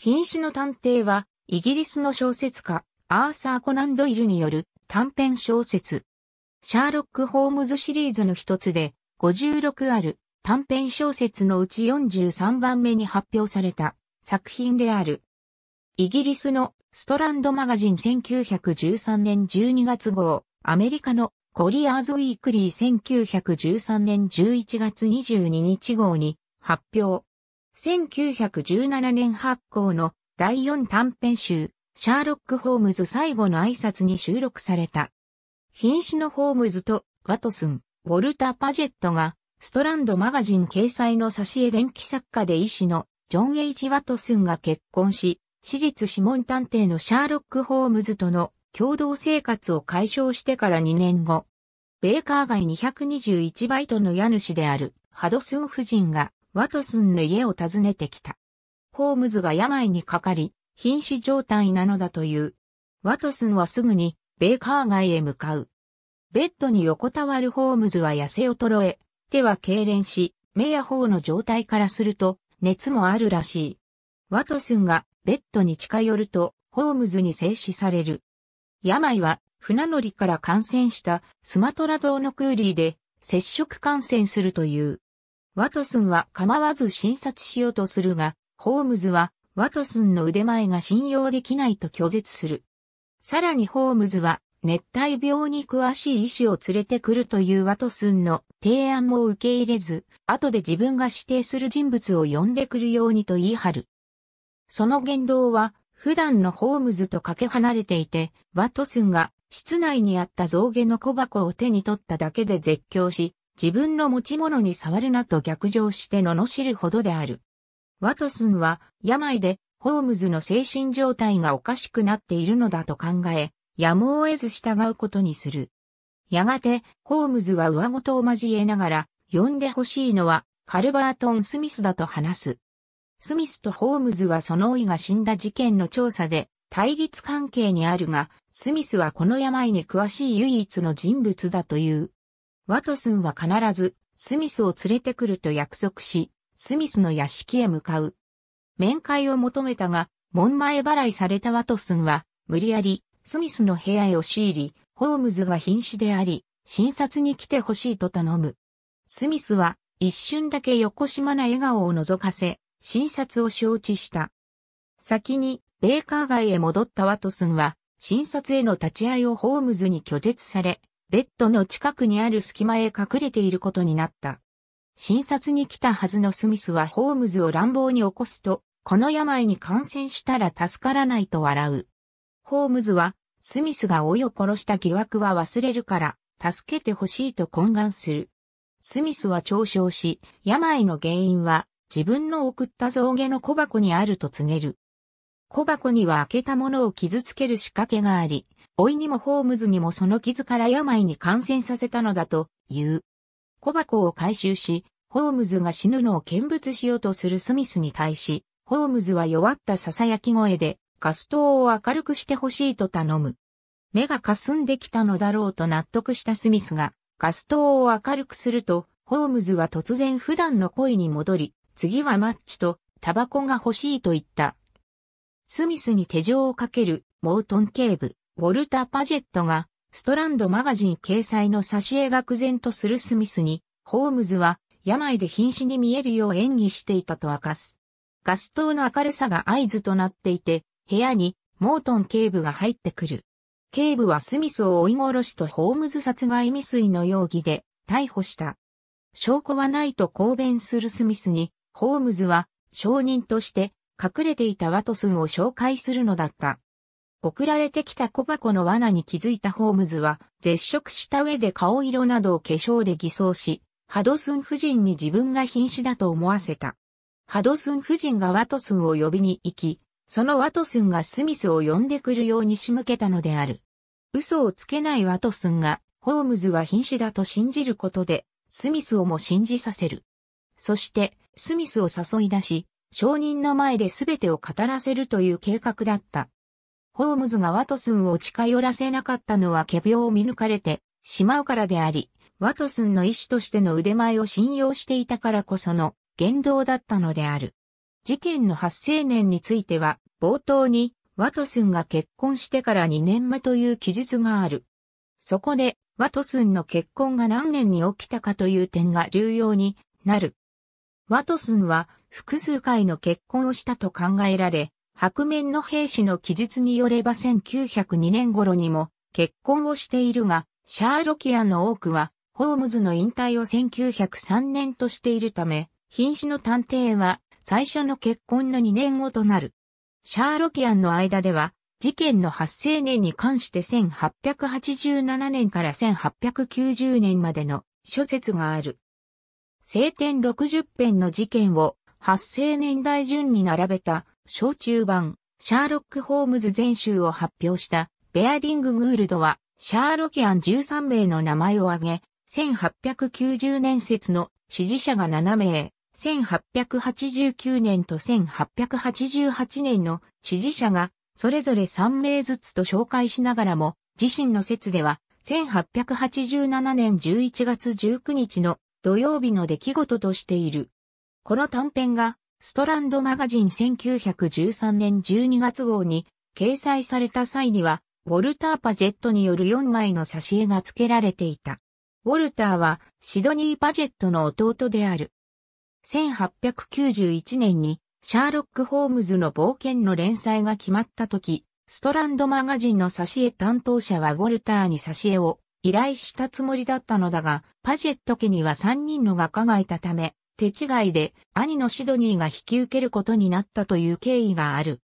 瀕死の探偵は、イギリスの小説家、アーサー・コナン・ドイルによる短編小説。シャーロック・ホームズシリーズの一つで、56ある短編小説のうち43番目に発表された作品である。イギリスのストランドマガジン1913年12月号、アメリカのコリアーズ・ウィークリー1913年11月22日号に発表、1917年発行の第4短編集、シャーロック・ホームズ最後の挨拶に収録された。瀕死のホームズとワトスン、ウォルター・パジェットが、ストランドマガジン掲載の挿絵電気作家で医師のジョン・ H・ ワトスンが結婚し、私立諮問探偵のシャーロック・ホームズとの共同生活を解消してから2年後、ベーカー街221バイトの家主であるハドスン夫人がワトスンの家を訪ねてきた。ホームズが病にかかり、瀕死状態なのだという。ワトスンはすぐに、ベーカー街へ向かう。ベッドに横たわるホームズは痩せ衰え、手は痙攣し、目や頬の状態からすると、熱もあるらしい。ワトスンがベッドに近寄ると、ホームズに静止される。病は船乗りから感染したスマトラ島のクーリーで接触感染するという。ワトスンは構わず診察しようとするが、ホームズはワトスンの腕前が信用できないと拒絶する。さらにホームズは熱帯病に詳しい医師を連れてくるというワトスンの提案も受け入れず、後で自分が指定する人物を呼んでくるようにと言い張る。その言動は普段のホームズとかけ離れていて、ワトスンが室内にあった象牙の小箱を手に取っただけで絶叫し、自分の持ち物に触るなと逆上して罵るほどである。ワトスンは病でホームズの精神状態がおかしくなっているのだと考え、やむを得ず従うことにする。やがて、ホームズは上とを交えながら、呼んでほしいのは、カルバートン・スミスだと話す。スミスとホームズはその老いが死んだ事件の調査で、対立関係にあるが、スミスはこの病に詳しい唯一の人物だという。ワトスンは必ずスミスを連れてくると約束し、スミスの屋敷へ向かう。面会を求めたが、門前払いされたワトスンは、無理やり、スミスの部屋へ押し入り、ホームズが瀕死であり、診察に来てほしいと頼む。スミスは、一瞬だけ横島な笑顔を覗かせ、診察を承知した。先に、ベーカー街へ戻ったワトスンは、診察への立ち会いをホームズに拒絶され、ベッドの近くにある隙間へ隠れていることになった。診察に来たはずのスミスはホームズを乱暴に起こすと、この病に感染したら助からないと笑う。ホームズは、スミスが老いを殺した疑惑は忘れるから、助けてほしいと懇願する。スミスは嘲笑し、病の原因は自分の送った象牙の小箱にあると告げる。小箱には開けたものを傷つける仕掛けがあり、老いにもホームズにもその傷から病に感染させたのだという。小箱を回収し、ホームズが死ぬのを見物しようとするスミスに対し、ホームズは弱った囁き声で、ガス灯を明るくしてほしいと頼む。目が霞んできたのだろうと納得したスミスが、ガス灯を明るくすると、ホームズは突然普段の恋に戻り、次はマッチと、タバコが欲しいと言った。スミスに手錠をかけるモートン警部、ウォルター・パジェットが、ストランドマガジン掲載の挿絵愕然とするスミスに、ホームズは、病で瀕死に見えるよう演技していたと明かす。ガス灯の明るさが合図となっていて、部屋に、モートン警部が入ってくる。警部はスミスを追い殺しとホームズ殺害未遂の容疑で、逮捕した。証拠はないと抗弁するスミスに、ホームズは、証人として、隠れていたワトスンを紹介するのだった。送られてきた小箱の罠に気づいたホームズは、絶食した上で顔色などを化粧で偽装し、ハドスン夫人に自分が瀕死だと思わせた。ハドスン夫人がワトスンを呼びに行き、そのワトスンがスミスを呼んでくるように仕向けたのである。嘘をつけないワトスンが、ホームズは瀕死だと信じることで、スミスをも信じさせる。そして、スミスを誘い出し、証人の前で全てを語らせるという計画だった。ホームズがワトスンを近寄らせなかったのは仮病を見抜かれてしまうからであり、ワトスンの医師としての腕前を信用していたからこその言動だったのである。事件の発生年については、冒頭にワトスンが結婚してから2年目という記述がある。そこで、ワトスンの結婚が何年に起きたかという点が重要になる。ワトスンは複数回の結婚をしたと考えられ、白面の兵士の記述によれば1902年頃にも結婚をしているが、シャーロキアンの多くは、ホームズの引退を1903年としているため、瀕死の探偵は最初の結婚の2年後となる。シャーロキアンの間では、事件の発生年に関して1887年から1890年までの諸説がある。晴天60編の事件を発生年代順に並べた、小中版、シャーロック・ホームズ全集を発表した、ベアリング・グールドは、シャーロキアン13名の名前を挙げ、1890年説の支持者が7名、1889年と1888年の支持者がそれぞれ3名ずつと紹介しながらも、自身の説では、1887年11月19日の土曜日の出来事としている。この短編が、ストランドマガジン1913年12月号に掲載された際には、ウォルター・パジェットによる4枚の挿絵が付けられていた。ウォルターはシドニー・パジェットの弟である。1891年にシャーロック・ホームズの冒険の連載が決まった時、ストランドマガジンの挿絵担当者はウォルターに挿絵を依頼したつもりだったのだが、パジェット家には3人の画家がいたため、手違いで兄のシドニーが引き受けることになったという経緯がある。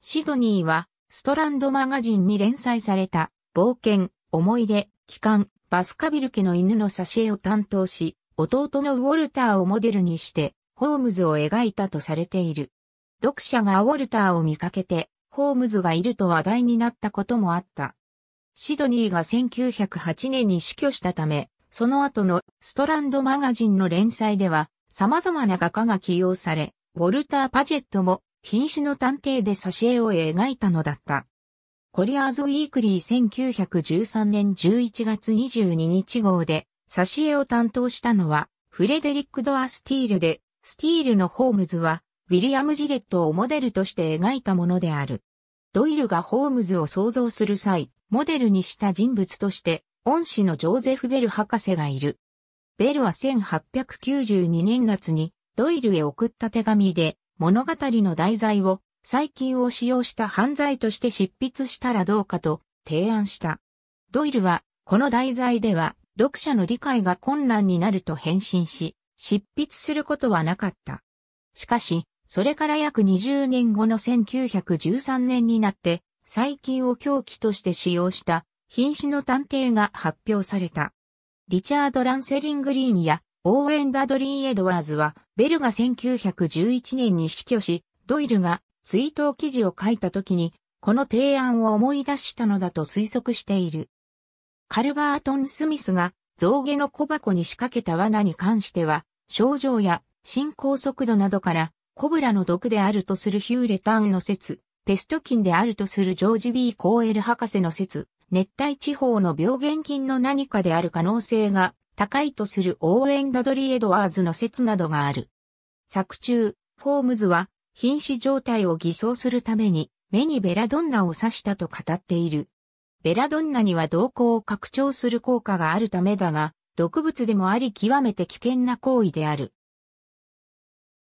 シドニーはストランドマガジンに連載された冒険、思い出、帰還、バスカビル家の犬の挿絵を担当し、弟のウォルターをモデルにして、ホームズを描いたとされている。読者がウォルターを見かけて、ホームズがいると話題になったこともあった。シドニーが1908年に死去したため、その後のストランドマガジンの連載では、様々な画家が起用され、ウォルター・パジェットも瀕死の探偵で挿絵を描いたのだった。コリアーズ・ウィークリー1913年11月22日号で挿絵を担当したのはフレデリック・ドア・スティールで、スティールのホームズはウィリアム・ジレットをモデルとして描いたものである。ドイルがホームズを創造する際、モデルにした人物として、恩師のジョーゼフ・ベル博士がいる。ベルは1892年夏にドイルへ送った手紙で物語の題材を細菌を使用した犯罪として執筆したらどうかと提案した。ドイルはこの題材では読者の理解が困難になると返信し、執筆することはなかった。しかし、それから約20年後の1913年になって、細菌を狂気として使用した瀕死の探偵が発表された。リチャード・ランセリングリーンやオーウェン・ダドリー・エドワーズは、ベルが1911年に死去し、ドイルが追悼記事を書いた時に、この提案を思い出したのだと推測している。カルバートン・スミスが象牙の小箱に仕掛けた罠に関しては、症状や進行速度などから、コブラの毒であるとするヒューレタンの説、ペスト菌であるとするジョージ・ B・ コーエル博士の説、熱帯地方の病原菌の何かである可能性が高いとするオーエン・ダドリ・エドワーズの説などがある。作中、フォームズは瀕死状態を偽装するために目にベラドンナを刺したと語っている。ベラドンナには動向を拡張する効果があるためだが、毒物でもあり極めて危険な行為である。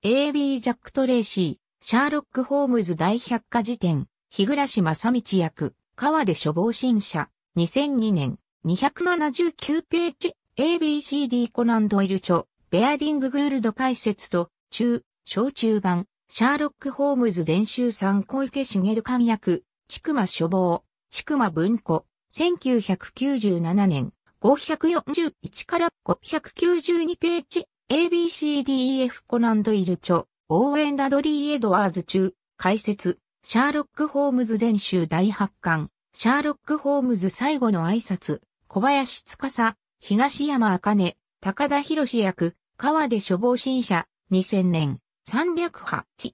A.B. ジャック・トレーシー、シャーロック・ホームズ大百科事典、日暮正道役、川で処方新社、2002年、279ページ、ABCD コナンドイル著、ベアリング・グールド解説と、中、小中版、シャーロック・ホームズ全集ん小池茂官役、ちくま処方、ちくま文庫、1997年、541から592ページ、ABCDEF コナンドイル著、オーエン・ラドリー・エドワーズ中、解説、シャーロック・ホームズ全集第8巻、シャーロック・ホームズ最後の挨拶、小林司、東山茜、高田博役、川出処方新社、2000年、308、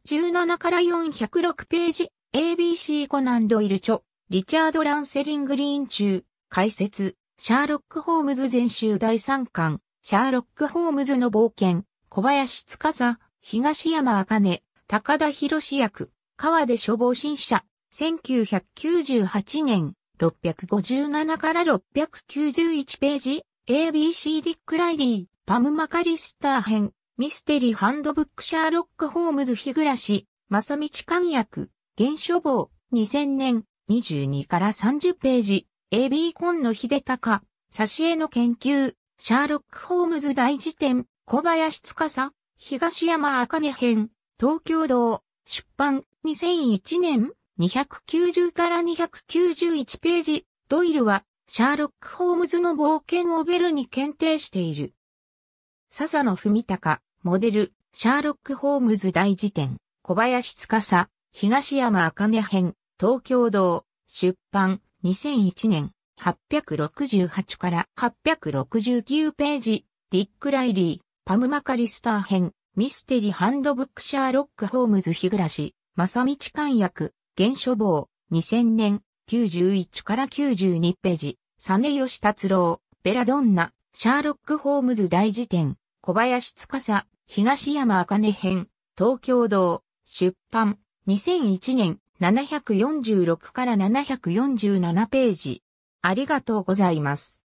17から406ページ、ABC コナンドイル著、リチャード・ランセリングリーン中、解説、シャーロック・ホームズ全集第3巻、シャーロック・ホームズの冒険、小林司、東山茜、高田博役、川で処方新社、1998年、657から691ページ、ABC ディック・ライリー、パム・マカリスター編、ミステリーハンドブック・シャーロック・ホームズ・日暮らし、正道寛役、現処方、2000年、22から30ページ、AB コンの秀隆、挿絵の研究、シャーロック・ホームズ大辞典、小林司、東山茜編、東京道、出版、2001年、290から291ページ、ドイルは、シャーロック・ホームズの冒険をベルに検定している。笹野文隆、モデル、シャーロック・ホームズ大辞典、小林司、東山茜編、東京堂、出版、2001年、868から869ページ、ディック・ライリー、パム・マカリスター編、ミステリーハンドブックシャーロック・ホームズ・日暮らし、正道官役、現書房、2000年、91から92ページ、サネヨシ達郎、ベラドンナ、シャーロック・ホームズ大辞典、小林司、東山茜編、東京堂、出版、2001年、746から747ページ。ありがとうございます。